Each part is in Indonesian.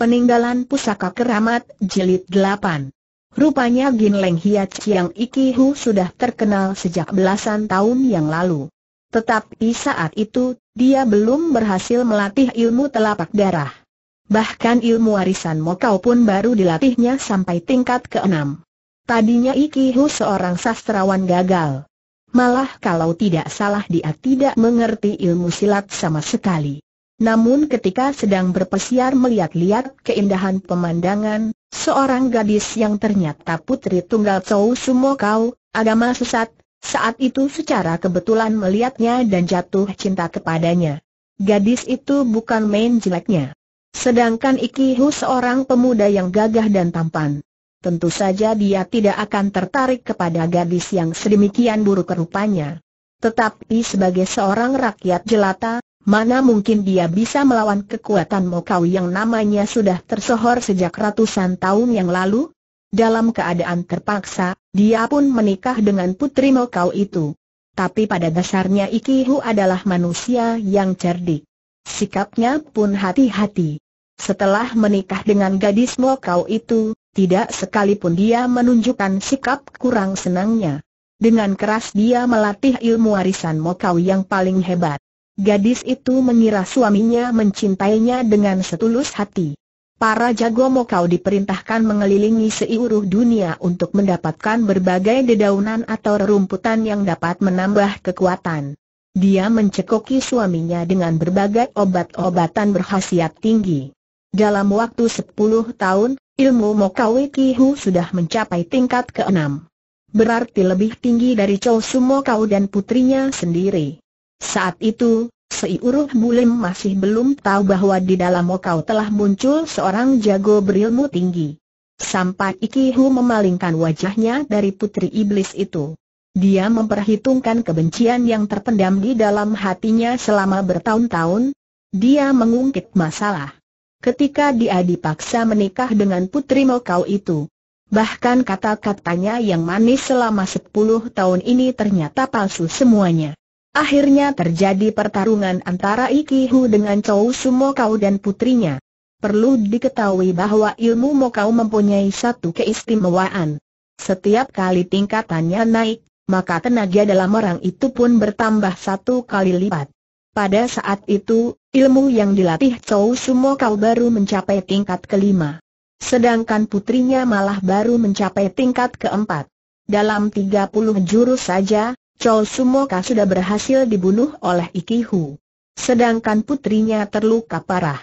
Peninggalan Pusaka Keramat Jilid 8 Rupanya Gin Leng Hiat Chiang Hu sudah terkenal sejak belasan tahun yang lalu. Tetapi saat itu, dia belum berhasil melatih ilmu telapak darah. Bahkan ilmu warisan Mokau pun baru dilatihnya sampai tingkat keenam. Tadinya Iki Hu seorang sastrawan gagal. Malah kalau tidak salah dia tidak mengerti ilmu silat sama sekali. Namun ketika sedang berpesiar melihat-lihat keindahan pemandangan, seorang gadis yang ternyata putri tunggal Chow Sumo Kau, agama sesat, saat itu secara kebetulan melihatnya dan jatuh cinta kepadanya. Gadis itu bukan main jeleknya. Sedangkan Iki seorang pemuda yang gagah dan tampan. Tentu saja dia tidak akan tertarik kepada gadis yang sedemikian buruk rupanya. Tetapi sebagai seorang rakyat jelata, Mana mungkin dia bisa melawan kekuatan Mokau yang namanya sudah tersohor sejak ratusan tahun yang lalu? Dalam keadaan terpaksa, dia pun menikah dengan putri Mokau itu. Tapi pada dasarnya Ikihu adalah manusia yang cerdik. Sikapnya pun hati-hati. Setelah menikah dengan gadis Mokau itu, tidak sekalipun dia menunjukkan sikap kurang senangnya. Dengan keras dia melatih ilmu warisan Mokau yang paling hebat. Gadis itu mengira suaminya mencintainya dengan setulus hati. Para jago mokau diperintahkan mengelilingi seiuruh dunia untuk mendapatkan berbagai dedaunan atau rumputan yang dapat menambah kekuatan. Dia mencekoki suaminya dengan berbagai obat-obatan berhasiat tinggi. Dalam waktu 10 tahun, ilmu mokau Kihu sudah mencapai tingkat keenam, Berarti lebih tinggi dari Chou Sumo Kau dan putrinya sendiri. Saat itu, Seiuruh Mulim masih belum tahu bahwa di dalam Mokau telah muncul seorang jago berilmu tinggi. Sampai Ikihu memalingkan wajahnya dari putri iblis itu. Dia memperhitungkan kebencian yang terpendam di dalam hatinya selama bertahun-tahun. Dia mengungkit masalah. Ketika dia dipaksa menikah dengan putri Mokau itu, Bahkan kata-katanya yang manis selama sepuluh tahun ini ternyata palsu semuanya. Akhirnya terjadi pertarungan antara Ikihu dengan Chou Sumo Kau dan putrinya. Perlu diketahui bahwa ilmu Mokau mempunyai satu keistimewaan. Setiap kali tingkatannya naik, maka tenaga dalam orang itu pun bertambah satu kali lipat. Pada saat itu, ilmu yang dilatih Chou Sumo Kau baru mencapai tingkat kelima. Sedangkan putrinya malah baru mencapai tingkat keempat. Dalam 30 jurus saja, Chol Sumoka sudah berhasil dibunuh oleh Iki Hu. Sedangkan putrinya terluka parah.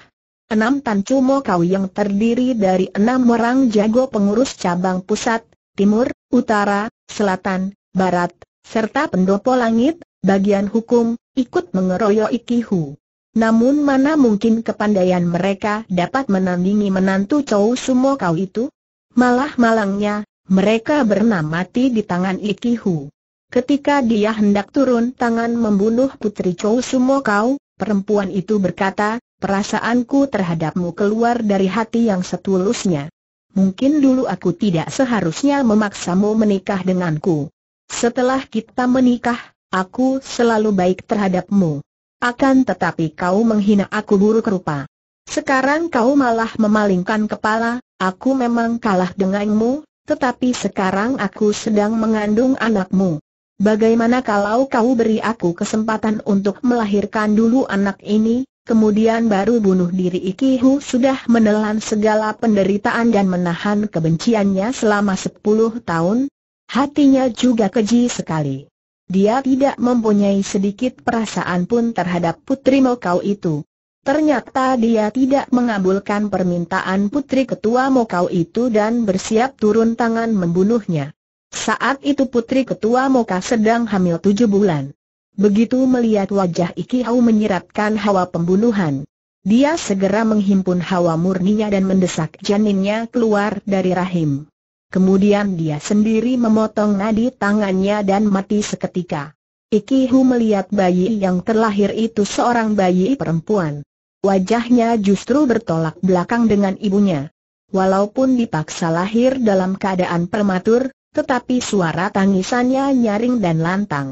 Enam Tancu Kau yang terdiri dari enam orang jago pengurus cabang pusat, timur, utara, selatan, barat, serta pendopo langit, bagian hukum, ikut mengeroyok Ikihu. Namun mana mungkin kepandaian mereka dapat menandingi menantu Chou Sumo Kau itu? Malah malangnya, mereka bernamati di tangan Ikihu. Ketika dia hendak turun tangan membunuh Putri Chou Sumo Kau, perempuan itu berkata, perasaanku terhadapmu keluar dari hati yang setulusnya. Mungkin dulu aku tidak seharusnya memaksamu menikah denganku. Setelah kita menikah, aku selalu baik terhadapmu. Akan tetapi kau menghina aku buruk rupa. Sekarang kau malah memalingkan kepala, aku memang kalah denganmu, tetapi sekarang aku sedang mengandung anakmu. Bagaimana kalau kau beri aku kesempatan untuk melahirkan dulu anak ini, kemudian baru bunuh diri Ikihu sudah menelan segala penderitaan dan menahan kebenciannya selama sepuluh tahun? Hatinya juga keji sekali. Dia tidak mempunyai sedikit perasaan pun terhadap putri Mokau itu. Ternyata dia tidak mengabulkan permintaan putri ketua Mokau itu dan bersiap turun tangan membunuhnya. Saat itu putri ketua Moka sedang hamil tujuh bulan. Begitu melihat wajah Iki Hau menyiratkan hawa pembunuhan. Dia segera menghimpun hawa murninya dan mendesak janinnya keluar dari rahim. Kemudian dia sendiri memotong nadi tangannya dan mati seketika. Iki Hu melihat bayi yang terlahir itu seorang bayi perempuan. Wajahnya justru bertolak belakang dengan ibunya. Walaupun dipaksa lahir dalam keadaan prematur, tetapi suara tangisannya nyaring dan lantang.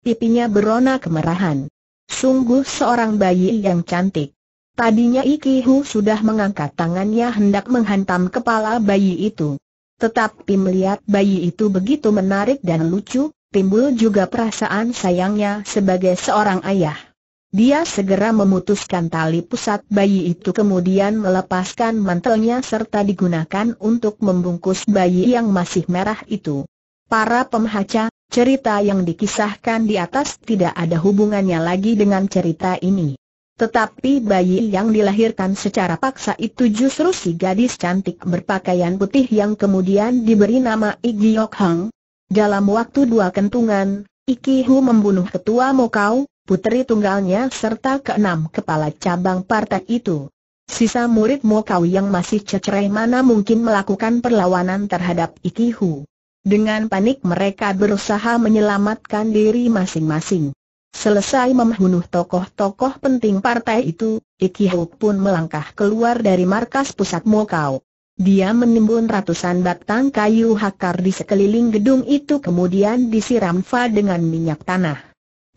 Pipinya berona kemerahan. Sungguh seorang bayi yang cantik. Tadinya Iki Hu sudah mengangkat tangannya hendak menghantam kepala bayi itu. Tetapi melihat bayi itu begitu menarik dan lucu, timbul juga perasaan sayangnya sebagai seorang ayah. Dia segera memutuskan tali pusat bayi itu kemudian melepaskan mantelnya serta digunakan untuk membungkus bayi yang masih merah itu. Para pemhaca, cerita yang dikisahkan di atas tidak ada hubungannya lagi dengan cerita ini. Tetapi bayi yang dilahirkan secara paksa itu justru si gadis cantik berpakaian putih yang kemudian diberi nama Igiok Hang. Dalam waktu dua kentungan, Ikihu membunuh ketua Mokau, Putri tunggalnya serta keenam kepala cabang partai itu. Sisa murid Mokau yang masih cecerai mana mungkin melakukan perlawanan terhadap Ikihu. Dengan panik mereka berusaha menyelamatkan diri masing-masing. Selesai membunuh tokoh-tokoh penting partai itu, Ikihu pun melangkah keluar dari markas pusat Mokau. Dia menimbun ratusan batang kayu hakar di sekeliling gedung itu kemudian disiram Fa dengan minyak tanah.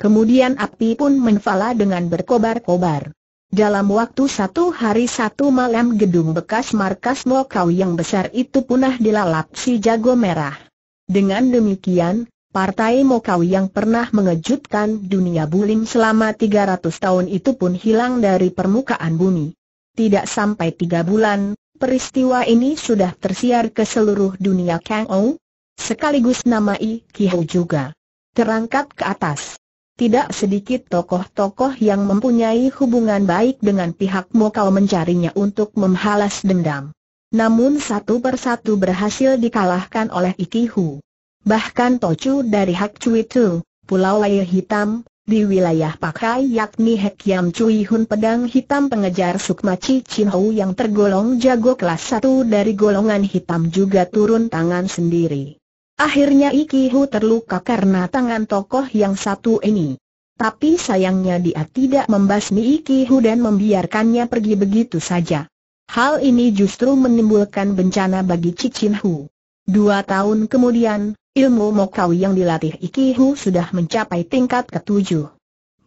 Kemudian api pun menfala dengan berkobar-kobar. Dalam waktu satu hari satu malam gedung bekas markas Mokau yang besar itu punah dilalap si jago merah. Dengan demikian, partai Mokau yang pernah mengejutkan dunia bulim selama 300 tahun itu pun hilang dari permukaan bumi. Tidak sampai tiga bulan, peristiwa ini sudah tersiar ke seluruh dunia Kang Ou, sekaligus nama I Kihou juga. Terangkat ke atas tidak sedikit tokoh-tokoh yang mempunyai hubungan baik dengan pihakmu Mokau mencarinya untuk memhalas dendam. Namun satu persatu berhasil dikalahkan oleh Ikihu. Bahkan Tochu dari Hak Cui Tu, Pulau Layu Hitam, di wilayah Pakai yakni Hek Yam Cui Hun Pedang Hitam pengejar Sukma Chi Chin Hou yang tergolong jago kelas satu dari golongan hitam juga turun tangan sendiri. Akhirnya Ikihu terluka karena tangan tokoh yang satu ini. Tapi sayangnya dia tidak membasmi Ikihu dan membiarkannya pergi begitu saja. Hal ini justru menimbulkan bencana bagi Cicin Hu. Dua tahun kemudian, ilmu Mokau yang dilatih Ikihu sudah mencapai tingkat ketujuh.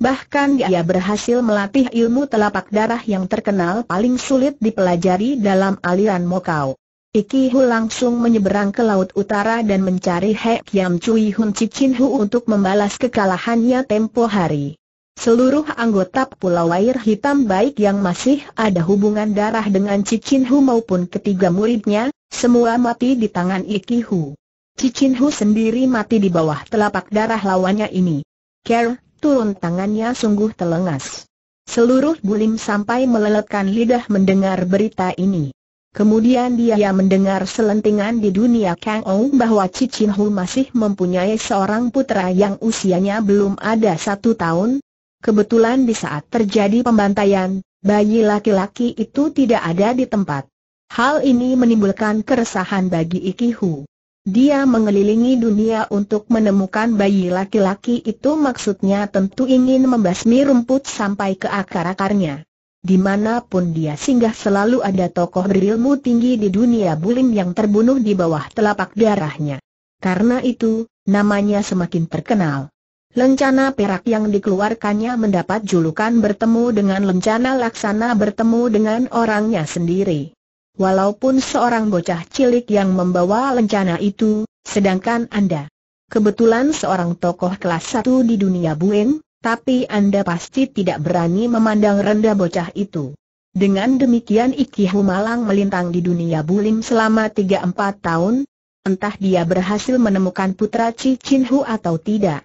Bahkan dia berhasil melatih ilmu telapak darah yang terkenal paling sulit dipelajari dalam aliran Mokau. Iki Hu langsung menyeberang ke Laut Utara dan mencari He Kiam Cui Hun Cicin Hu untuk membalas kekalahannya tempo hari. Seluruh anggota Pulau Air Hitam baik yang masih ada hubungan darah dengan Cicin Hu maupun ketiga muridnya, semua mati di tangan Iki Hu. Cicin Hu sendiri mati di bawah telapak darah lawannya ini. Ker, turun tangannya sungguh telengas. Seluruh bulim sampai meleletkan lidah mendengar berita ini. Kemudian dia mendengar selentingan di dunia Kang Ong bahwa Cicin Hu masih mempunyai seorang putra yang usianya belum ada satu tahun. Kebetulan di saat terjadi pembantaian, bayi laki-laki itu tidak ada di tempat. Hal ini menimbulkan keresahan bagi Iki Hu. Dia mengelilingi dunia untuk menemukan bayi laki-laki itu maksudnya tentu ingin membasmi rumput sampai ke akar-akarnya. Dimanapun dia singgah selalu ada tokoh berilmu tinggi di dunia bulim yang terbunuh di bawah telapak darahnya. Karena itu, namanya semakin terkenal. Lencana perak yang dikeluarkannya mendapat julukan bertemu dengan lencana laksana bertemu dengan orangnya sendiri. Walaupun seorang bocah cilik yang membawa lencana itu, sedangkan Anda kebetulan seorang tokoh kelas satu di dunia Bueng. Tapi Anda pasti tidak berani memandang rendah bocah itu. Dengan demikian Iki Malang melintang di dunia bulim selama 3-4 tahun, entah dia berhasil menemukan putra Chin Hu atau tidak.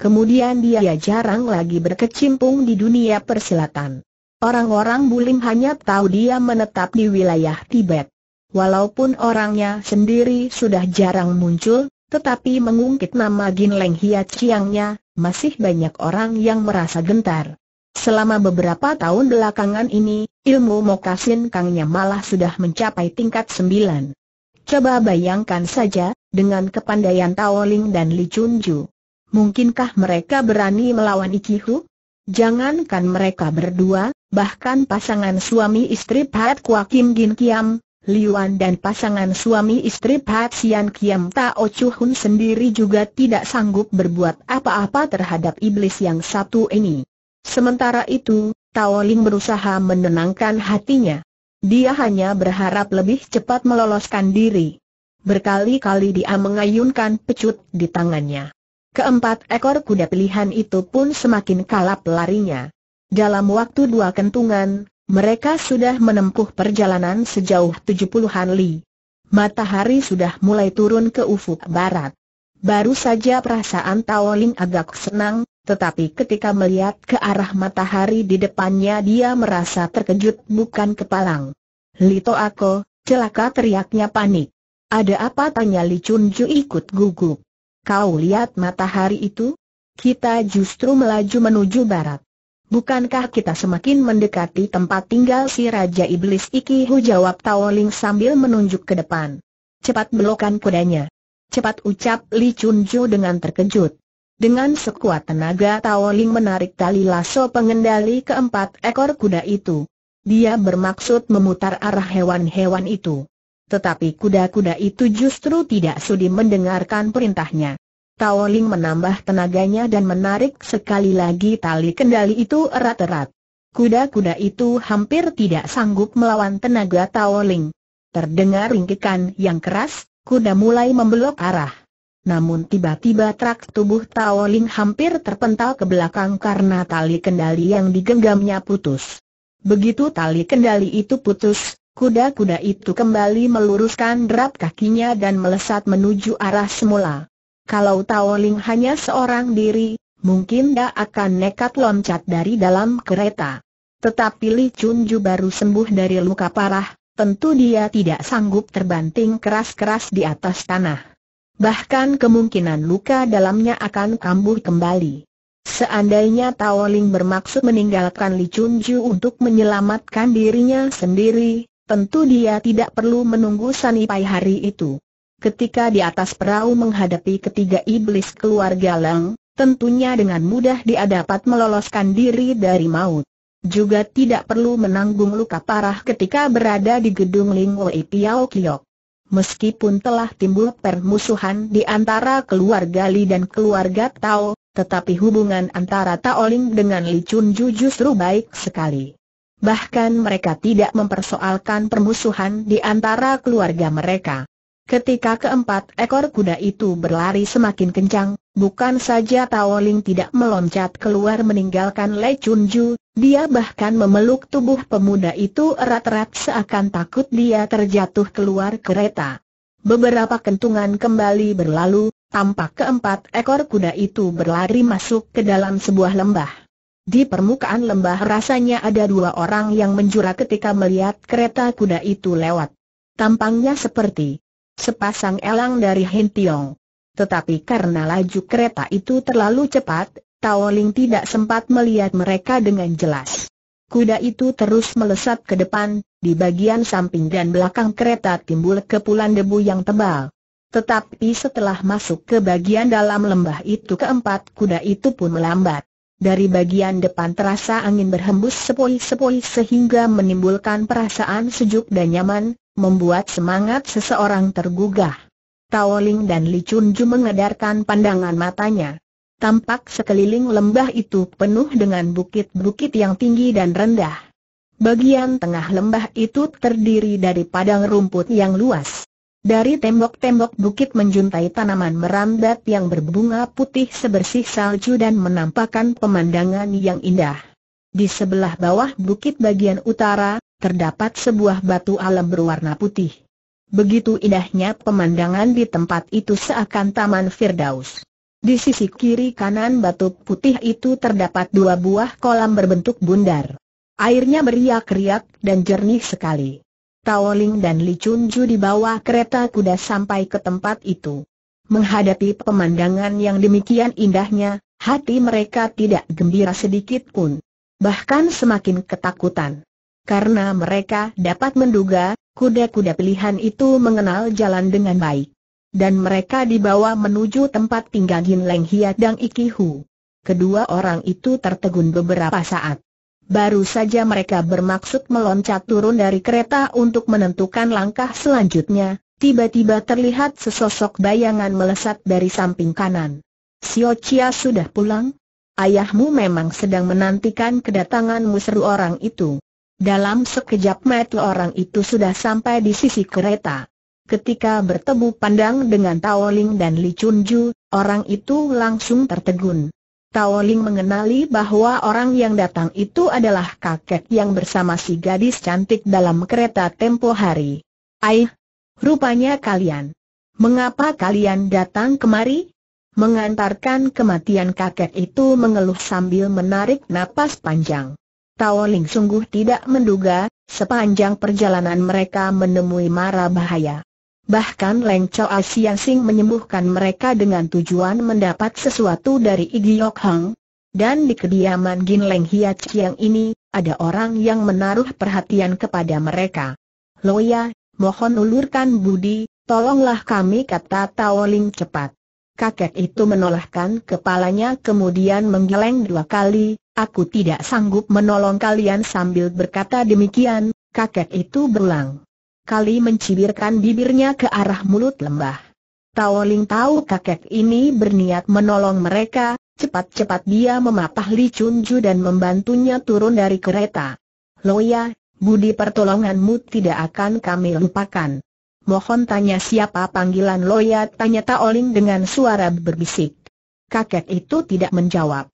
Kemudian dia jarang lagi berkecimpung di dunia persilatan. Orang-orang bulim hanya tahu dia menetap di wilayah Tibet. Walaupun orangnya sendiri sudah jarang muncul, tetapi mengungkit nama Gin Leng Hiat Chiangnya, masih banyak orang yang merasa gentar. Selama beberapa tahun belakangan ini, ilmu Mokasin Kangnya malah sudah mencapai tingkat sembilan. Coba bayangkan saja, dengan kepandaian Tao Ling dan Li Ju, Mungkinkah mereka berani melawan Ikihu? Jangankan mereka berdua, bahkan pasangan suami istri Pat Kwa Kim Gin Kiam, Liuan dan pasangan suami istri Pat Sian Kiam Tao Chu Hun sendiri juga tidak sanggup berbuat apa-apa terhadap iblis yang satu ini. Sementara itu, Tao Ling berusaha menenangkan hatinya. Dia hanya berharap lebih cepat meloloskan diri. Berkali-kali dia mengayunkan pecut di tangannya. Keempat ekor kuda pilihan itu pun semakin kalap larinya. Dalam waktu dua kentungan, mereka sudah menempuh perjalanan sejauh tujuh an li. Matahari sudah mulai turun ke ufuk barat. Baru saja perasaan Taoling agak senang, tetapi ketika melihat ke arah matahari di depannya dia merasa terkejut bukan kepalang. Lito Ako, celaka teriaknya panik. Ada apa tanya Li Chun ikut gugup. Kau lihat matahari itu? Kita justru melaju menuju barat. Bukankah kita semakin mendekati tempat tinggal si Raja Iblis Iki Hu jawab Tao sambil menunjuk ke depan. Cepat belokan kudanya. Cepat ucap Li Chun Ju dengan terkejut. Dengan sekuat tenaga Tao menarik tali lasso pengendali keempat ekor kuda itu. Dia bermaksud memutar arah hewan-hewan itu. Tetapi kuda-kuda itu justru tidak sudi mendengarkan perintahnya. Tao Ling menambah tenaganya dan menarik sekali lagi tali kendali itu erat-erat. Kuda-kuda itu hampir tidak sanggup melawan tenaga Tao Ling. Terdengar ringkikan yang keras, kuda mulai membelok arah. Namun tiba-tiba trak tubuh Tao Ling hampir terpental ke belakang karena tali kendali yang digenggamnya putus. Begitu tali kendali itu putus, kuda-kuda itu kembali meluruskan derap kakinya dan melesat menuju arah semula. Kalau Tao hanya seorang diri, mungkin dia akan nekat loncat dari dalam kereta. Tetapi Li Chunju baru sembuh dari luka parah, tentu dia tidak sanggup terbanting keras-keras di atas tanah. Bahkan kemungkinan luka dalamnya akan kambuh kembali. Seandainya Tao bermaksud meninggalkan Li Chunju untuk menyelamatkan dirinya sendiri, tentu dia tidak perlu menunggu Sanipai hari itu ketika di atas perahu menghadapi ketiga iblis keluarga Lang, tentunya dengan mudah dia dapat meloloskan diri dari maut. Juga tidak perlu menanggung luka parah ketika berada di gedung Ling Wei Piao Meskipun telah timbul permusuhan di antara keluarga Li dan keluarga Tao, tetapi hubungan antara Tao Ling dengan Li Chun Ju justru baik sekali. Bahkan mereka tidak mempersoalkan permusuhan di antara keluarga mereka. Ketika keempat ekor kuda itu berlari semakin kencang, bukan saja Tao Ling tidak meloncat keluar meninggalkan Lei Chun Ju, dia bahkan memeluk tubuh pemuda itu erat-erat seakan takut dia terjatuh keluar kereta. Beberapa kentungan kembali berlalu, tampak keempat ekor kuda itu berlari masuk ke dalam sebuah lembah. Di permukaan lembah rasanya ada dua orang yang menjura ketika melihat kereta kuda itu lewat. Tampangnya seperti sepasang elang dari Hentiong. Tetapi karena laju kereta itu terlalu cepat, Tao Ling tidak sempat melihat mereka dengan jelas. Kuda itu terus melesat ke depan, di bagian samping dan belakang kereta timbul kepulan debu yang tebal. Tetapi setelah masuk ke bagian dalam lembah itu keempat kuda itu pun melambat. Dari bagian depan terasa angin berhembus sepoi-sepoi sehingga menimbulkan perasaan sejuk dan nyaman, membuat semangat seseorang tergugah. Tao Ling dan Li Chunju mengedarkan pandangan matanya. Tampak sekeliling lembah itu penuh dengan bukit-bukit yang tinggi dan rendah. Bagian tengah lembah itu terdiri dari padang rumput yang luas. Dari tembok-tembok bukit menjuntai tanaman merambat yang berbunga putih sebersih salju dan menampakkan pemandangan yang indah. Di sebelah bawah bukit bagian utara, terdapat sebuah batu alam berwarna putih. Begitu indahnya pemandangan di tempat itu seakan Taman Firdaus. Di sisi kiri kanan batu putih itu terdapat dua buah kolam berbentuk bundar. Airnya beriak-riak dan jernih sekali. Taoling dan Li Chunju dibawa kereta kuda sampai ke tempat itu. Menghadapi pemandangan yang demikian indahnya, hati mereka tidak gembira sedikit pun. Bahkan semakin ketakutan karena mereka dapat menduga, kuda-kuda pilihan itu mengenal jalan dengan baik. Dan mereka dibawa menuju tempat tinggal Yin Leng Hiat dan Ikihu. Kedua orang itu tertegun beberapa saat. Baru saja mereka bermaksud meloncat turun dari kereta untuk menentukan langkah selanjutnya, tiba-tiba terlihat sesosok bayangan melesat dari samping kanan. Sio Chia sudah pulang? Ayahmu memang sedang menantikan kedatanganmu seru orang itu. Dalam sekejap mata orang itu sudah sampai di sisi kereta. Ketika bertemu pandang dengan Tao Ling dan Li Chunju, orang itu langsung tertegun. Tao Ling mengenali bahwa orang yang datang itu adalah kakek yang bersama si gadis cantik dalam kereta tempo hari. Aih, rupanya kalian. Mengapa kalian datang kemari? Mengantarkan kematian kakek itu mengeluh sambil menarik napas panjang. Tao Ling sungguh tidak menduga, sepanjang perjalanan mereka menemui mara bahaya. Bahkan Leng Chao Asiang Sing menyembuhkan mereka dengan tujuan mendapat sesuatu dari Yok Hang. Dan di kediaman Gin Leng Hiat Chiang ini, ada orang yang menaruh perhatian kepada mereka. Loya, mohon ulurkan budi, tolonglah kami kata Tao Ling cepat. Kakek itu menolakkan kepalanya kemudian menggeleng dua kali, Aku tidak sanggup menolong kalian sambil berkata demikian, kakek itu berulang. Kali mencibirkan bibirnya ke arah mulut lembah. Taoling tahu kakek ini berniat menolong mereka, cepat-cepat dia memapah Li Chunju dan membantunya turun dari kereta. Loya, budi pertolonganmu tidak akan kami lupakan. Mohon tanya siapa panggilan Loya tanya Taoling dengan suara berbisik. Kakek itu tidak menjawab.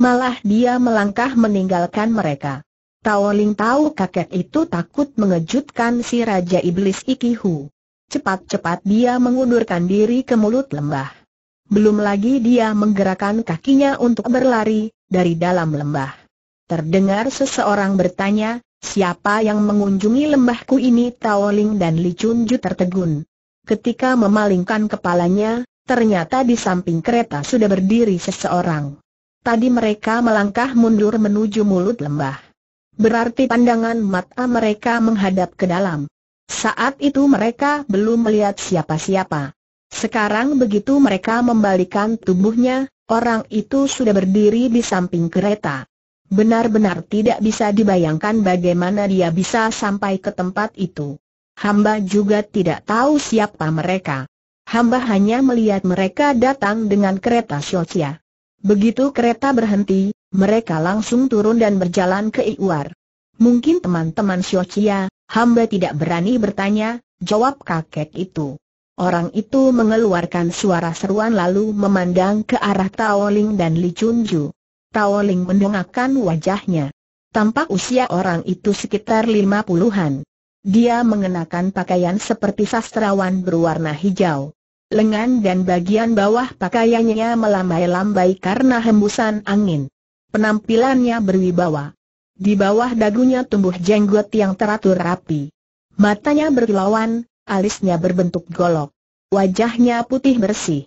Malah dia melangkah meninggalkan mereka. Tao Ling tahu kakek itu takut mengejutkan si Raja Iblis Ikihu. Cepat-cepat dia mengundurkan diri ke mulut lembah. Belum lagi dia menggerakkan kakinya untuk berlari, dari dalam lembah. Terdengar seseorang bertanya, siapa yang mengunjungi lembahku ini Tao Ling dan Li Chunju tertegun. Ketika memalingkan kepalanya, ternyata di samping kereta sudah berdiri seseorang. Tadi mereka melangkah mundur menuju mulut lembah. Berarti pandangan mata mereka menghadap ke dalam. Saat itu mereka belum melihat siapa-siapa. Sekarang begitu mereka membalikan tubuhnya, orang itu sudah berdiri di samping kereta. Benar-benar tidak bisa dibayangkan bagaimana dia bisa sampai ke tempat itu. Hamba juga tidak tahu siapa mereka. Hamba hanya melihat mereka datang dengan kereta sosial. Begitu kereta berhenti, mereka langsung turun dan berjalan ke Iwar. Mungkin teman-teman Siocia, hamba tidak berani bertanya, jawab kakek itu. Orang itu mengeluarkan suara seruan lalu memandang ke arah Taoling dan Li Chunju. Taoling mendongakkan wajahnya. Tampak usia orang itu sekitar lima puluhan. Dia mengenakan pakaian seperti sastrawan berwarna hijau lengan dan bagian bawah pakaiannya melambai-lambai karena hembusan angin. Penampilannya berwibawa. Di bawah dagunya tumbuh jenggot yang teratur rapi. Matanya berkilauan, alisnya berbentuk golok. Wajahnya putih bersih.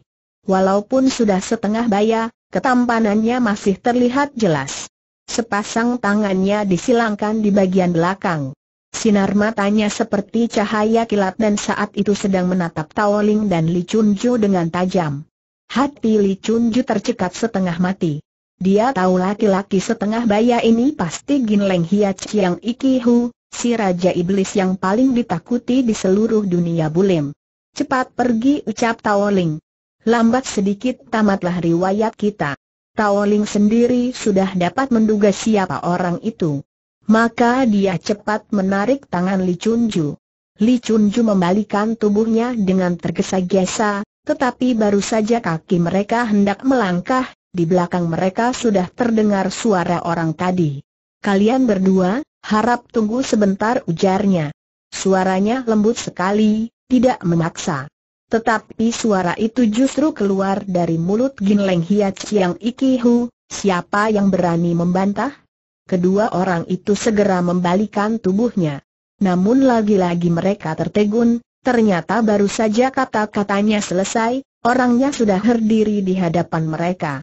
Walaupun sudah setengah baya, ketampanannya masih terlihat jelas. Sepasang tangannya disilangkan di bagian belakang. Sinar matanya seperti cahaya kilat dan saat itu sedang menatap Taoling dan Li Chunju dengan tajam. Hati Li Chunju tercekat setengah mati. Dia tahu laki-laki setengah baya ini pasti Gin Leng Hia Chiang Ikihu, si Raja Iblis yang paling ditakuti di seluruh dunia bulim. Cepat pergi ucap Taoling. Lambat sedikit tamatlah riwayat kita. Taoling sendiri sudah dapat menduga siapa orang itu. Maka dia cepat menarik tangan Li Chunju. Li Chunju membalikan tubuhnya dengan tergesa-gesa, tetapi baru saja kaki mereka hendak melangkah, di belakang mereka sudah terdengar suara orang tadi. Kalian berdua, harap tunggu sebentar ujarnya. Suaranya lembut sekali, tidak memaksa. Tetapi suara itu justru keluar dari mulut Gin Leng Hiat Chiang Hu. siapa yang berani membantah? kedua orang itu segera membalikan tubuhnya. Namun lagi-lagi mereka tertegun, ternyata baru saja kata-katanya selesai, orangnya sudah berdiri di hadapan mereka.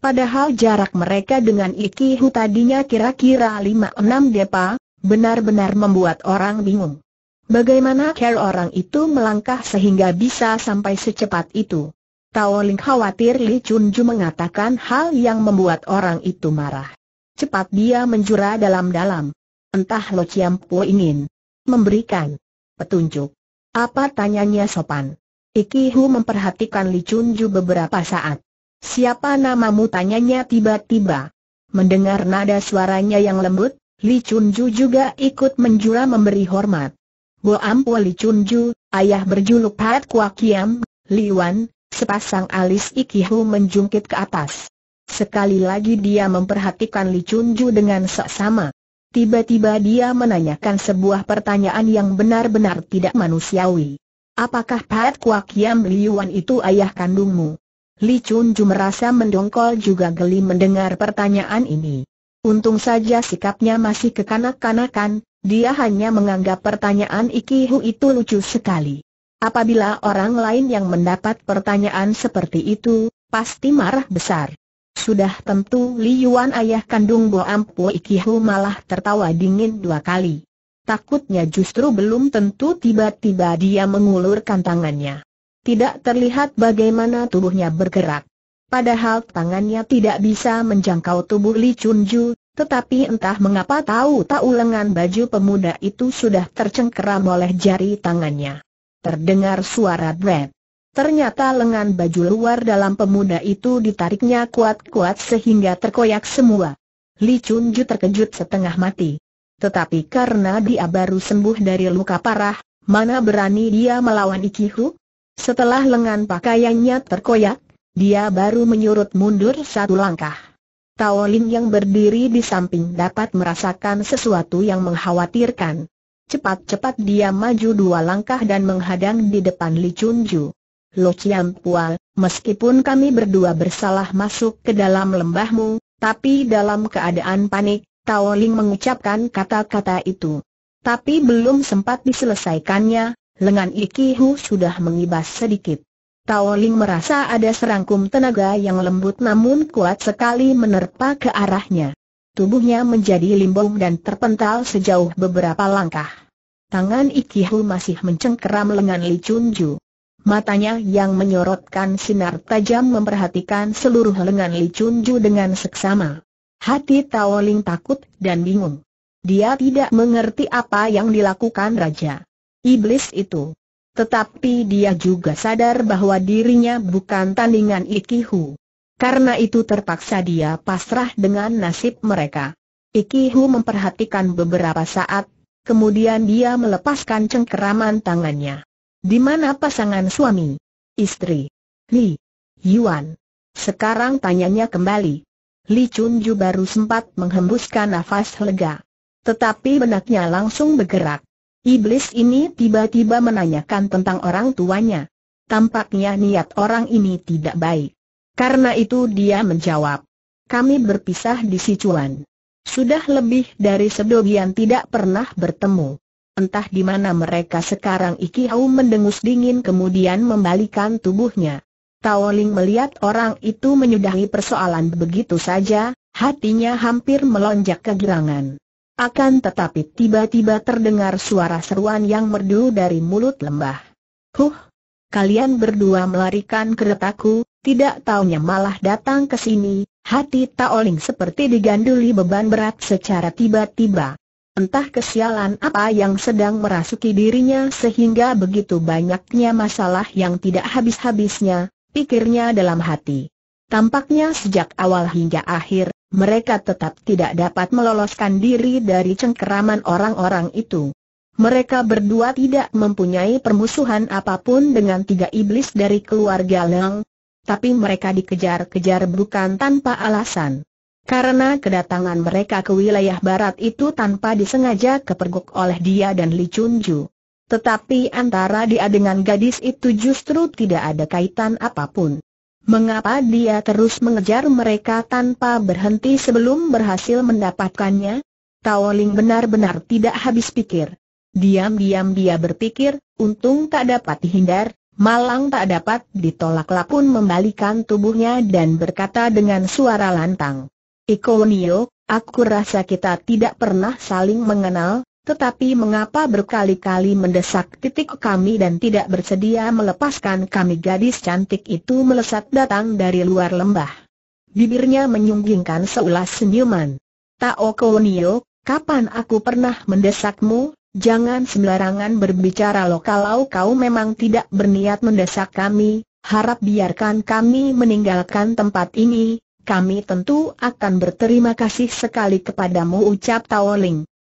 Padahal jarak mereka dengan Ikihu tadinya kira-kira lima enam depa, benar-benar membuat orang bingung. Bagaimana care orang itu melangkah sehingga bisa sampai secepat itu? Tao Ling khawatir Li Chun mengatakan hal yang membuat orang itu marah. Cepat dia menjura dalam-dalam. Entah Lo Chiam Po ingin memberikan petunjuk. Apa tanyanya sopan? Iki Hu memperhatikan Li Chun Ju beberapa saat. Siapa namamu tanyanya tiba-tiba. Mendengar nada suaranya yang lembut, Li Chun Ju juga ikut menjura memberi hormat. Bo Ampo Li Chun Ju, ayah berjuluk Pat Kwa Kiam, Li Wan, sepasang alis Iki Hu menjungkit ke atas. Sekali lagi dia memperhatikan Li Chunju dengan seksama. Tiba-tiba dia menanyakan sebuah pertanyaan yang benar-benar tidak manusiawi. Apakah Pat Kuak Yam Liuan itu ayah kandungmu? Li Chunju merasa mendongkol juga geli mendengar pertanyaan ini. Untung saja sikapnya masih kekanak-kanakan, dia hanya menganggap pertanyaan Ikihu itu lucu sekali. Apabila orang lain yang mendapat pertanyaan seperti itu, pasti marah besar. Sudah tentu Li Yuan ayah kandung Bo Ampo Ikihu malah tertawa dingin dua kali. Takutnya justru belum tentu tiba-tiba dia mengulurkan tangannya. Tidak terlihat bagaimana tubuhnya bergerak. Padahal tangannya tidak bisa menjangkau tubuh Li Chunju, tetapi entah mengapa tahu-tahu lengan baju pemuda itu sudah tercengkeram oleh jari tangannya. Terdengar suara Brad. Ternyata lengan baju luar dalam pemuda itu ditariknya kuat-kuat sehingga terkoyak semua. Li Chunju terkejut setengah mati. Tetapi karena dia baru sembuh dari luka parah, mana berani dia melawan Ikihu? Setelah lengan pakaiannya terkoyak, dia baru menyurut mundur satu langkah. Tao Lin yang berdiri di samping dapat merasakan sesuatu yang mengkhawatirkan. Cepat-cepat dia maju dua langkah dan menghadang di depan Li Chunju. Lo Chiam Pual, meskipun kami berdua bersalah masuk ke dalam lembahmu, tapi dalam keadaan panik, Tao Ling mengucapkan kata-kata itu. Tapi belum sempat diselesaikannya, lengan Iki Hu sudah mengibas sedikit. Tao Ling merasa ada serangkum tenaga yang lembut namun kuat sekali menerpa ke arahnya. Tubuhnya menjadi limbung dan terpental sejauh beberapa langkah. Tangan Iki Hu masih mencengkeram lengan Li Chun Ju. Matanya yang menyorotkan sinar tajam memperhatikan seluruh lengan Li Chunju dengan seksama. Hati Tao Ling takut dan bingung. Dia tidak mengerti apa yang dilakukan Raja Iblis itu. Tetapi dia juga sadar bahwa dirinya bukan tandingan Ikihu. Karena itu terpaksa dia pasrah dengan nasib mereka. Ikihu memperhatikan beberapa saat, kemudian dia melepaskan cengkeraman tangannya. Di mana pasangan suami? Istri. Li. Yuan. Sekarang tanyanya kembali. Li Chunju baru sempat menghembuskan nafas lega. Tetapi benaknya langsung bergerak. Iblis ini tiba-tiba menanyakan tentang orang tuanya. Tampaknya niat orang ini tidak baik. Karena itu dia menjawab. Kami berpisah di Sichuan. Sudah lebih dari sebulan tidak pernah bertemu. Entah di mana mereka sekarang Iki Hau mendengus dingin kemudian membalikan tubuhnya. Taoling melihat orang itu menyudahi persoalan begitu saja, hatinya hampir melonjak kegirangan. Akan tetapi tiba-tiba terdengar suara seruan yang merdu dari mulut lembah. Huh, kalian berdua melarikan keretaku, tidak taunya malah datang ke sini, Hati Taoling seperti diganduli beban berat secara tiba-tiba. Entah kesialan apa yang sedang merasuki dirinya sehingga begitu banyaknya masalah yang tidak habis-habisnya, pikirnya dalam hati. Tampaknya sejak awal hingga akhir, mereka tetap tidak dapat meloloskan diri dari cengkeraman orang-orang itu. Mereka berdua tidak mempunyai permusuhan apapun dengan tiga iblis dari keluarga Leng, tapi mereka dikejar-kejar bukan tanpa alasan. Karena kedatangan mereka ke wilayah barat itu tanpa disengaja kepergok oleh dia dan Li Chunju. Tetapi antara dia dengan gadis itu justru tidak ada kaitan apapun. Mengapa dia terus mengejar mereka tanpa berhenti sebelum berhasil mendapatkannya? Tao Ling benar-benar tidak habis pikir. Diam-diam dia berpikir, untung tak dapat dihindar, malang tak dapat ditolak lapun membalikan tubuhnya dan berkata dengan suara lantang. Ikonio, aku rasa kita tidak pernah saling mengenal, tetapi mengapa berkali-kali mendesak titik kami dan tidak bersedia melepaskan kami gadis cantik itu melesat datang dari luar lembah. Bibirnya menyunggingkan seulas senyuman. Tak Tao Konio, kapan aku pernah mendesakmu? Jangan sembarangan berbicara lo kalau kau memang tidak berniat mendesak kami, harap biarkan kami meninggalkan tempat ini, kami tentu akan berterima kasih sekali kepadamu ucap Tao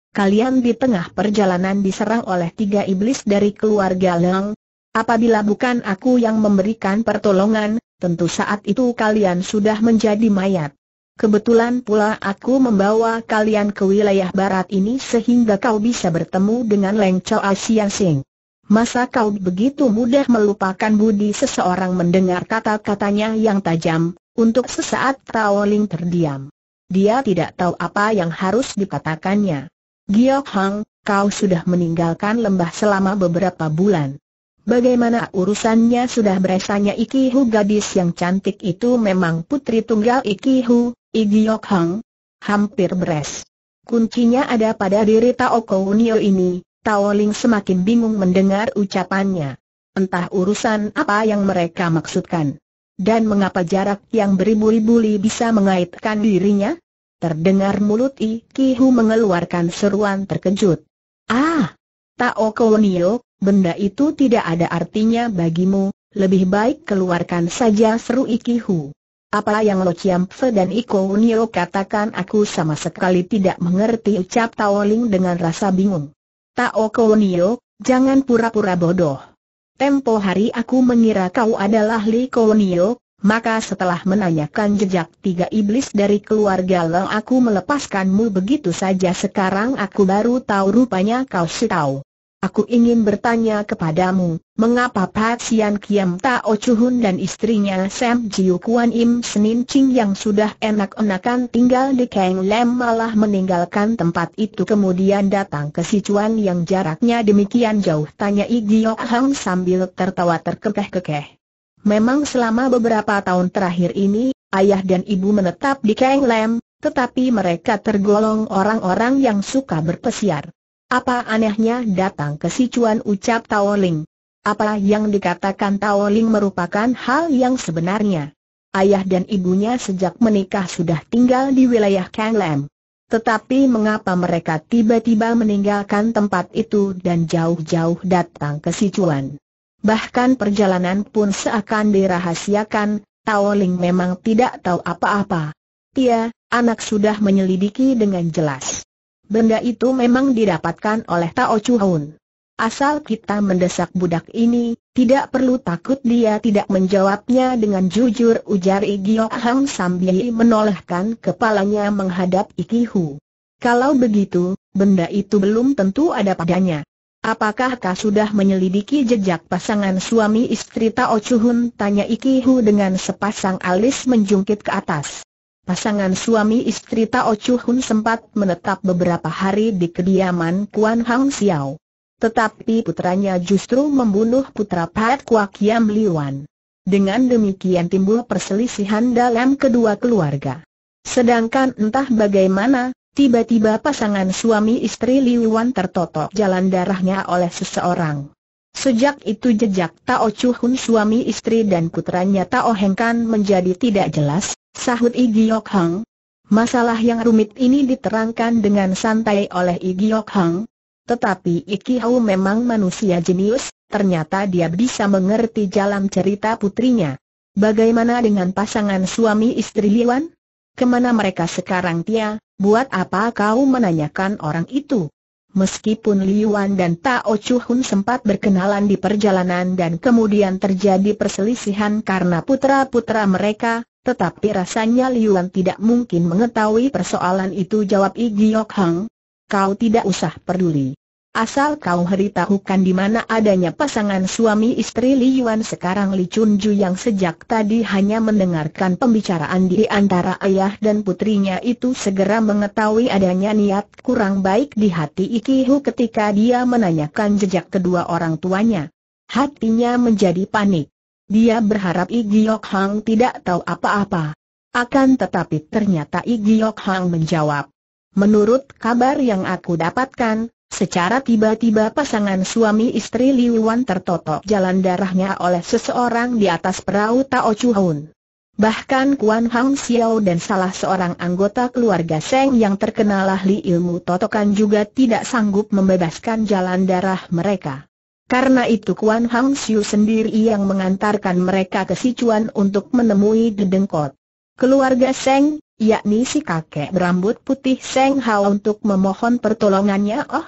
Kalian di tengah perjalanan diserang oleh tiga iblis dari keluarga Lang. Apabila bukan aku yang memberikan pertolongan, tentu saat itu kalian sudah menjadi mayat. Kebetulan pula aku membawa kalian ke wilayah barat ini sehingga kau bisa bertemu dengan Leng Chao, Asian Sing. Masa kau begitu mudah melupakan budi seseorang mendengar kata-katanya yang tajam, untuk sesaat Tao terdiam. Dia tidak tahu apa yang harus dikatakannya. Giok Hang, kau sudah meninggalkan lembah selama beberapa bulan. Bagaimana urusannya sudah beresanya Iki Hu gadis yang cantik itu memang putri tunggal Iki Hu, Giok Hang. Hampir beres. Kuncinya ada pada diri Tao Kounio ini, Tao Ling semakin bingung mendengar ucapannya. Entah urusan apa yang mereka maksudkan. Dan mengapa jarak yang beribu-ribu li bisa mengaitkan dirinya? Terdengar mulut I Hu mengeluarkan seruan terkejut. Ah! Tao Kounio, benda itu tidak ada artinya bagimu, lebih baik keluarkan saja seru I Hu. Apa yang Lo Chiam Fe dan Iko Unio katakan aku sama sekali tidak mengerti ucap Tao Ling dengan rasa bingung. Tao Kounio, jangan pura-pura bodoh. Tempo hari aku mengira kau adalah Li Konio, maka setelah menanyakan jejak tiga iblis dari keluarga Leng aku melepaskanmu begitu saja sekarang aku baru tahu rupanya kau si tahu. Aku ingin bertanya kepadamu, mengapa Sian Kiam Tao Chuhun dan istrinya Sam Jiu Kuan Im Senin Ching yang sudah enak-enakan tinggal di Kang Lam malah meninggalkan tempat itu kemudian datang ke Sichuan yang jaraknya demikian jauh? Tanya Giok Hang sambil tertawa terkekeh-kekeh. Memang selama beberapa tahun terakhir ini, ayah dan ibu menetap di Kang Lam, tetapi mereka tergolong orang-orang yang suka berpesiar. Apa anehnya datang ke Sichuan ucap Tao Ling? Apa yang dikatakan Tao Ling merupakan hal yang sebenarnya. Ayah dan ibunya sejak menikah sudah tinggal di wilayah Kanglem. Tetapi mengapa mereka tiba-tiba meninggalkan tempat itu dan jauh-jauh datang ke Sichuan? Bahkan perjalanan pun seakan dirahasiakan, Tao Ling memang tidak tahu apa-apa. Tia, anak sudah menyelidiki dengan jelas. Benda itu memang didapatkan oleh Tao Chu Hun. Asal kita mendesak budak ini, tidak perlu takut dia tidak menjawabnya dengan jujur ujar Igio Hang sambil menolehkan kepalanya menghadap Ikihu. Kalau begitu, benda itu belum tentu ada padanya. Apakah kau sudah menyelidiki jejak pasangan suami istri Tao Chu Hun? Tanya Ikihu dengan sepasang alis menjungkit ke atas. Pasangan suami istri Tao Chu Hun sempat menetap beberapa hari di kediaman Kuan Hang Xiao. Tetapi putranya justru membunuh putra Pat Kuak Yam Liwan. Dengan demikian timbul perselisihan dalam kedua keluarga. Sedangkan entah bagaimana, tiba-tiba pasangan suami istri Liwan tertotok jalan darahnya oleh seseorang. Sejak itu jejak Tao Chu Hun suami istri dan putranya Tao Heng Kan menjadi tidak jelas, sahut Igiok Hang. Masalah yang rumit ini diterangkan dengan santai oleh Igiok Hang. Tetapi Iki Hau memang manusia jenius, ternyata dia bisa mengerti jalan cerita putrinya. Bagaimana dengan pasangan suami istri Liwan? Kemana mereka sekarang Tia, buat apa kau menanyakan orang itu? Meskipun Liuan dan Tao Chu Hun sempat berkenalan di perjalanan dan kemudian terjadi perselisihan karena putra-putra mereka, tetapi rasanya Liuan tidak mungkin mengetahui persoalan itu jawab Igiok Hang. Kau tidak usah peduli. Asal kau hari kan di mana adanya pasangan suami istri Li Yuan sekarang Li Chunju yang sejak tadi hanya mendengarkan pembicaraan di antara ayah dan putrinya itu segera mengetahui adanya niat kurang baik di hati Ikiho ketika dia menanyakan jejak kedua orang tuanya. Hatinya menjadi panik. Dia berharap Igiok Hang tidak tahu apa-apa. Akan tetapi ternyata Igiok Hang menjawab. Menurut kabar yang aku dapatkan, Secara tiba-tiba pasangan suami istri Liu Wan tertotok jalan darahnya oleh seseorang di atas perahu Tao Chu Hun. Bahkan Kuan Hang Xiao dan salah seorang anggota keluarga Seng yang terkenal ahli ilmu totokan juga tidak sanggup membebaskan jalan darah mereka. Karena itu Kuan Hang Xiu sendiri yang mengantarkan mereka ke Sichuan untuk menemui Dedengkot. Keluarga Seng, yakni si kakek berambut putih Seng Hao untuk memohon pertolongannya oh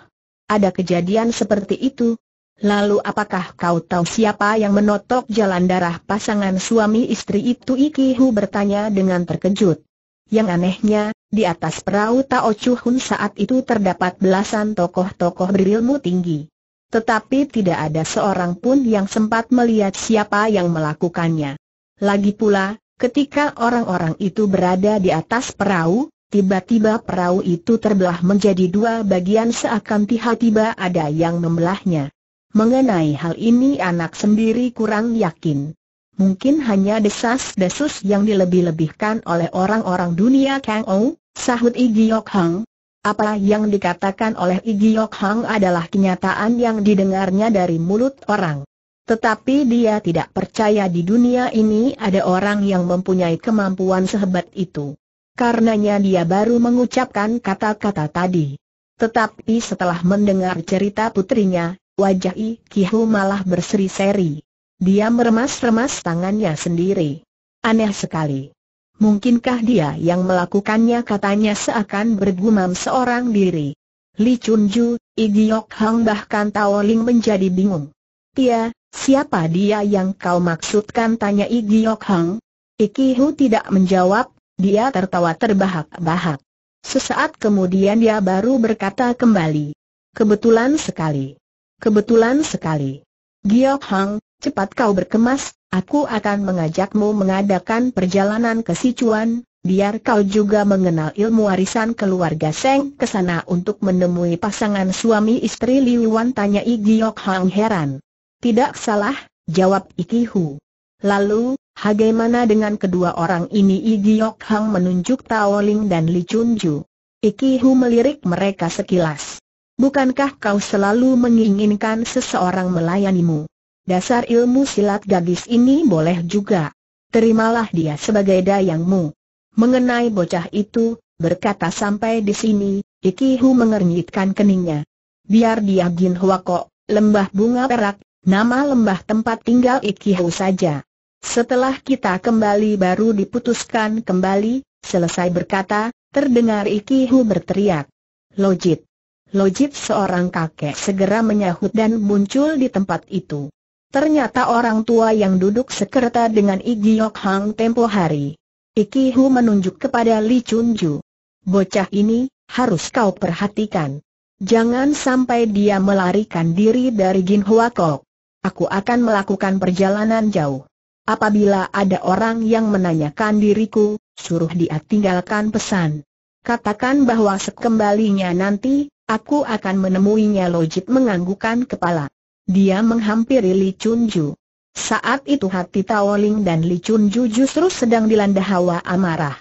ada kejadian seperti itu? Lalu apakah kau tahu siapa yang menotok jalan darah pasangan suami istri itu? Ikihu bertanya dengan terkejut. Yang anehnya, di atas perahu Tao Chu Hun saat itu terdapat belasan tokoh-tokoh berilmu tinggi. Tetapi tidak ada seorang pun yang sempat melihat siapa yang melakukannya. Lagi pula, ketika orang-orang itu berada di atas perahu, Tiba-tiba perahu itu terbelah menjadi dua bagian seakan tiba-tiba ada yang membelahnya. Mengenai hal ini anak sendiri kurang yakin. Mungkin hanya desas-desus yang dilebih-lebihkan oleh orang-orang dunia Kang Ou, sahut Igiok Hang. Apa yang dikatakan oleh Igiok Hang adalah kenyataan yang didengarnya dari mulut orang. Tetapi dia tidak percaya di dunia ini ada orang yang mempunyai kemampuan sehebat itu karenanya dia baru mengucapkan kata-kata tadi. Tetapi setelah mendengar cerita putrinya, wajah I Kihu malah berseri-seri. Dia meremas-remas tangannya sendiri. Aneh sekali. Mungkinkah dia yang melakukannya katanya seakan bergumam seorang diri. Li Chunju, Igiok Hang bahkan Tao Ling menjadi bingung. Tia, siapa dia yang kau maksudkan tanya Igiok Hang? Kihu tidak menjawab, dia tertawa terbahak-bahak. Sesaat kemudian dia baru berkata kembali. Kebetulan sekali. Kebetulan sekali. Giok Hang, cepat kau berkemas, aku akan mengajakmu mengadakan perjalanan ke Sichuan, biar kau juga mengenal ilmu warisan keluarga Seng ke sana untuk menemui pasangan suami istri Liu tanya I Giok Hang heran. Tidak salah, jawab Iki Hu. Lalu, Bagaimana dengan kedua orang ini Igi Yok Hang menunjuk Tao Ling dan Li Chun Ju. Iki Hu melirik mereka sekilas. Bukankah kau selalu menginginkan seseorang melayanimu? Dasar ilmu silat gadis ini boleh juga. Terimalah dia sebagai dayangmu. Mengenai bocah itu, berkata sampai di sini, Iki Hu mengernyitkan keningnya. Biar dia Gin Hwa Kok, lembah bunga perak, nama lembah tempat tinggal Iki Hu saja. Setelah kita kembali baru diputuskan kembali, selesai berkata, terdengar Ikihu berteriak. Lojit. Lojit seorang kakek segera menyahut dan muncul di tempat itu. Ternyata orang tua yang duduk sekerta dengan Igi Yok Hang tempo hari. Iki Hu menunjuk kepada Li Chun Ju. Bocah ini, harus kau perhatikan. Jangan sampai dia melarikan diri dari Gin Hua Kok. Aku akan melakukan perjalanan jauh. Apabila ada orang yang menanyakan diriku, suruh dia tinggalkan pesan. Katakan bahwa sekembalinya nanti, aku akan menemuinya Lojit menganggukan kepala. Dia menghampiri Li Chunju. Saat itu hati Taoling dan Li Chunju justru sedang dilanda hawa amarah.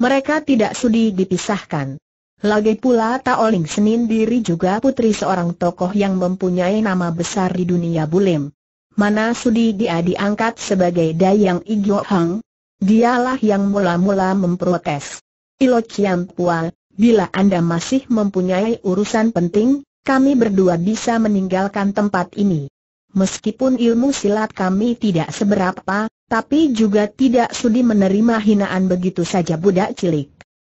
Mereka tidak sudi dipisahkan. Lagi pula Taoling diri juga putri seorang tokoh yang mempunyai nama besar di dunia bulim mana sudi dia diangkat sebagai Dayang Ijo Hang? Dialah yang mula-mula memprotes. Ilo Chiam Pua, bila Anda masih mempunyai urusan penting, kami berdua bisa meninggalkan tempat ini. Meskipun ilmu silat kami tidak seberapa, tapi juga tidak sudi menerima hinaan begitu saja budak cilik.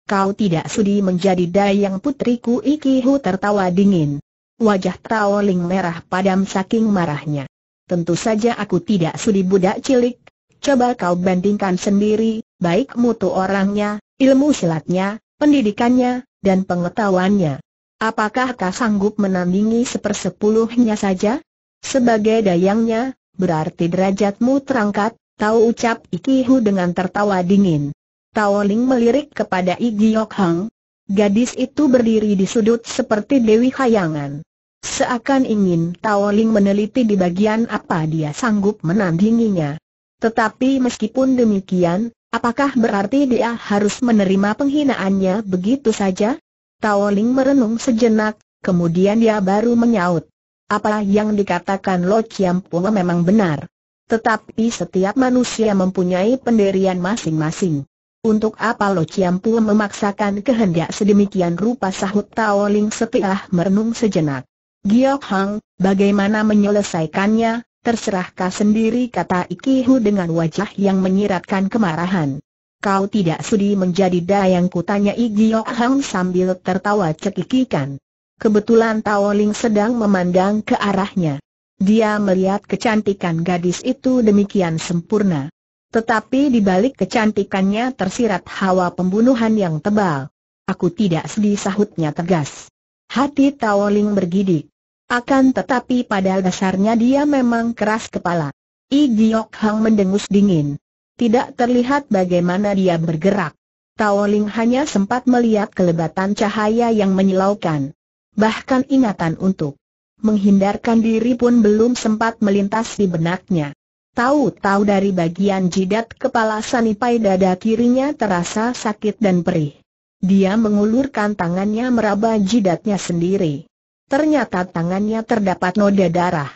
Kau tidak sudi menjadi dayang putriku Ikihu tertawa dingin. Wajah Tao Ling merah padam saking marahnya. Tentu saja aku tidak sudi budak cilik. Coba kau bandingkan sendiri, baik mutu orangnya, ilmu silatnya, pendidikannya, dan pengetahuannya. Apakah kau sanggup menandingi sepersepuluhnya saja? Sebagai dayangnya, berarti derajatmu terangkat, tahu ucap Ikihu dengan tertawa dingin. Tao melirik kepada Igi Yok Hang. Gadis itu berdiri di sudut seperti Dewi Hayangan. Seakan ingin Taoling meneliti di bagian apa dia sanggup menandinginya. Tetapi meskipun demikian, apakah berarti dia harus menerima penghinaannya begitu saja? Taoling merenung sejenak, kemudian dia baru menyaut. Apa yang dikatakan Lo Chiam Pua memang benar. Tetapi setiap manusia mempunyai pendirian masing-masing. Untuk apa Lo Chiam Pua memaksakan kehendak sedemikian rupa sahut Taoling setelah merenung sejenak. Giok Hang, bagaimana menyelesaikannya, terserah kau sendiri kata Ikihu dengan wajah yang menyiratkan kemarahan. Kau tidak sudi menjadi dayangku tanya Giok Hang sambil tertawa cekikikan. Kebetulan Tao Ling sedang memandang ke arahnya. Dia melihat kecantikan gadis itu demikian sempurna. Tetapi di balik kecantikannya tersirat hawa pembunuhan yang tebal. Aku tidak sedih sahutnya tegas. Hati Tao Ling bergidik. Akan tetapi pada dasarnya dia memang keras kepala. I Giok Hang mendengus dingin. Tidak terlihat bagaimana dia bergerak. Tao Ling hanya sempat melihat kelebatan cahaya yang menyilaukan. Bahkan ingatan untuk menghindarkan diri pun belum sempat melintas di benaknya. Tahu-tahu dari bagian jidat kepala Sanipai dada kirinya terasa sakit dan perih. Dia mengulurkan tangannya meraba jidatnya sendiri. Ternyata tangannya terdapat noda darah.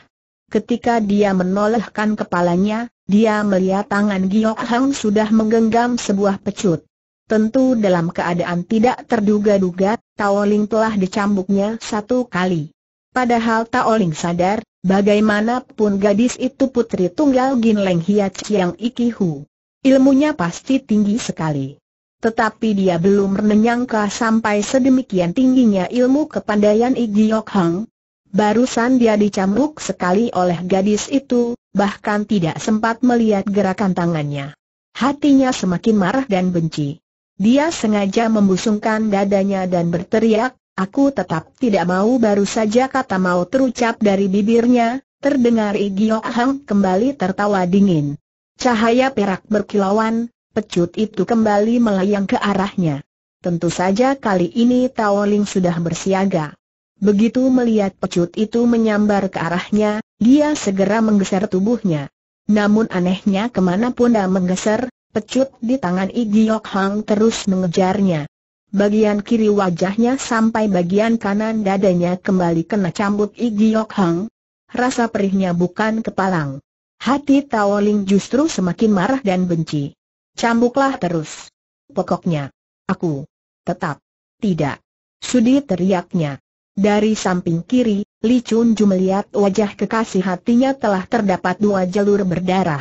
Ketika dia menolehkan kepalanya, dia melihat tangan Giok Hang sudah menggenggam sebuah pecut. Tentu dalam keadaan tidak terduga-duga, Taoling telah dicambuknya satu kali. Padahal Taoling sadar, bagaimanapun gadis itu putri tunggal Gin Leng Hiat Chiang Hu, Ilmunya pasti tinggi sekali. Tetapi dia belum menyangka sampai sedemikian tingginya ilmu kepandaian Igiok Hang. Barusan dia dicambuk sekali oleh gadis itu, bahkan tidak sempat melihat gerakan tangannya. Hatinya semakin marah dan benci. Dia sengaja membusungkan dadanya dan berteriak, aku tetap tidak mau baru saja kata mau terucap dari bibirnya, terdengar Igiok Hang kembali tertawa dingin. Cahaya perak berkilauan, pecut itu kembali melayang ke arahnya. Tentu saja kali ini Tao Ling sudah bersiaga. Begitu melihat pecut itu menyambar ke arahnya, dia segera menggeser tubuhnya. Namun anehnya kemana pun dia menggeser, pecut di tangan Iggyokhang Hang terus mengejarnya. Bagian kiri wajahnya sampai bagian kanan dadanya kembali kena cambuk Iggyokhang. Hang. Rasa perihnya bukan kepalang. Hati Tao Ling justru semakin marah dan benci. Cambuklah terus. Pokoknya. Aku. Tetap. Tidak. Sudi teriaknya. Dari samping kiri, Li Chun Ju melihat wajah kekasih hatinya telah terdapat dua jalur berdarah.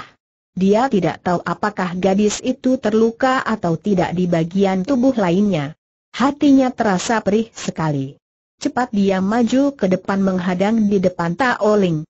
Dia tidak tahu apakah gadis itu terluka atau tidak di bagian tubuh lainnya. Hatinya terasa perih sekali. Cepat dia maju ke depan menghadang di depan Tao Ling.